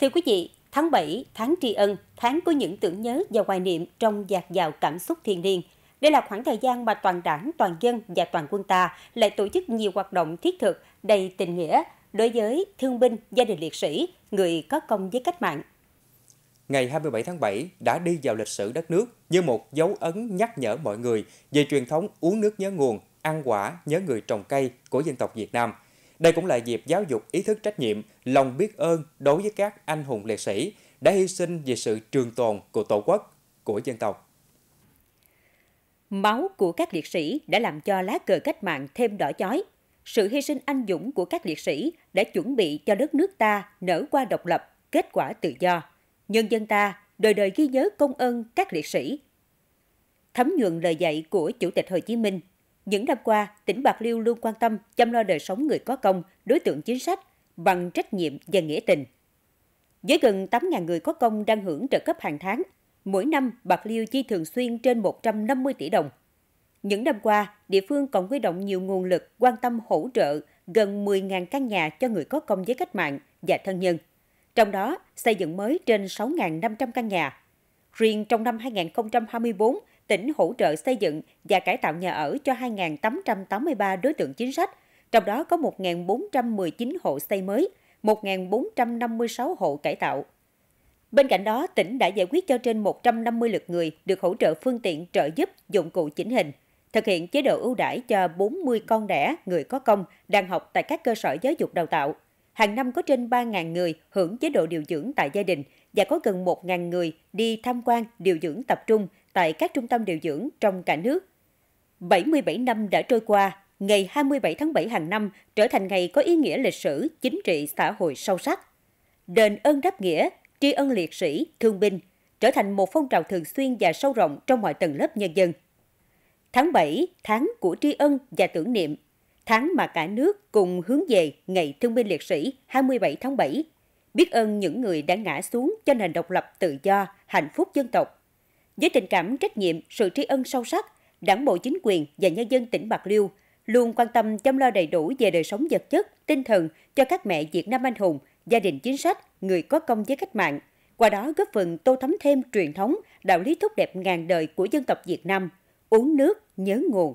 Thưa quý vị, tháng 7, tháng tri ân, tháng của những tưởng nhớ và hoài niệm trong dạt dào cảm xúc thiêng liêng. Đây là khoảng thời gian mà toàn đảng, toàn dân và toàn quân ta lại tổ chức nhiều hoạt động thiết thực, đầy tình nghĩa đối với thương binh, gia đình liệt sĩ, người có công với cách mạng. Ngày 27 tháng 7 đã đi vào lịch sử đất nước như một dấu ấn nhắc nhở mọi người về truyền thống uống nước nhớ nguồn, ăn quả nhớ người trồng cây của dân tộc Việt Nam – đây cũng là dịp giáo dục ý thức trách nhiệm, lòng biết ơn đối với các anh hùng liệt sĩ đã hy sinh vì sự trường tồn của Tổ quốc, của dân tộc. Máu của các liệt sĩ đã làm cho lá cờ cách mạng thêm đỏ chói. Sự hy sinh anh dũng của các liệt sĩ đã chuẩn bị cho đất nước ta nở qua độc lập, kết quả tự do. Nhân dân ta đời đời ghi nhớ công ơn các liệt sĩ. Thấm nhuận lời dạy của Chủ tịch Hồ Chí Minh những năm qua, tỉnh Bạc Liêu luôn quan tâm chăm lo đời sống người có công, đối tượng chính sách bằng trách nhiệm và nghĩa tình. Với gần 8.000 người có công đang hưởng trợ cấp hàng tháng, mỗi năm Bạc Liêu chi thường xuyên trên 150 tỷ đồng. Những năm qua, địa phương còn huy động nhiều nguồn lực quan tâm hỗ trợ gần 10.000 căn nhà cho người có công với cách mạng và thân nhân. Trong đó, xây dựng mới trên 6.500 căn nhà. Riêng trong năm 2024, tỉnh hỗ trợ xây dựng và cải tạo nhà ở cho 2.883 đối tượng chính sách, trong đó có 1.419 hộ xây mới, 1.456 hộ cải tạo. Bên cạnh đó, tỉnh đã giải quyết cho trên 150 lượt người được hỗ trợ phương tiện trợ giúp dụng cụ chỉnh hình, thực hiện chế độ ưu đãi cho 40 con đẻ người có công đang học tại các cơ sở giáo dục đào tạo. Hàng năm có trên 3.000 người hưởng chế độ điều dưỡng tại gia đình và có gần 1.000 người đi tham quan điều dưỡng tập trung tại các trung tâm điều dưỡng trong cả nước. 77 năm đã trôi qua, ngày 27 tháng 7 hàng năm trở thành ngày có ý nghĩa lịch sử, chính trị, xã hội sâu sắc. Đền ơn đáp nghĩa, tri ân liệt sĩ, thương binh trở thành một phong trào thường xuyên và sâu rộng trong mọi tầng lớp nhân dân. Tháng 7, tháng của tri ân và tưởng niệm, tháng mà cả nước cùng hướng về Ngày Thương binh Liệt sĩ 27 tháng 7, biết ơn những người đã ngã xuống cho nền độc lập tự do, hạnh phúc dân tộc với tình cảm trách nhiệm, sự tri ân sâu sắc, Đảng bộ chính quyền và nhân dân tỉnh Bạc Liêu luôn quan tâm chăm lo đầy đủ về đời sống vật chất, tinh thần cho các mẹ Việt Nam anh hùng, gia đình chính sách, người có công với cách mạng. Qua đó góp phần tô thắm thêm truyền thống, đạo lý tốt đẹp ngàn đời của dân tộc Việt Nam. Uống nước nhớ nguồn.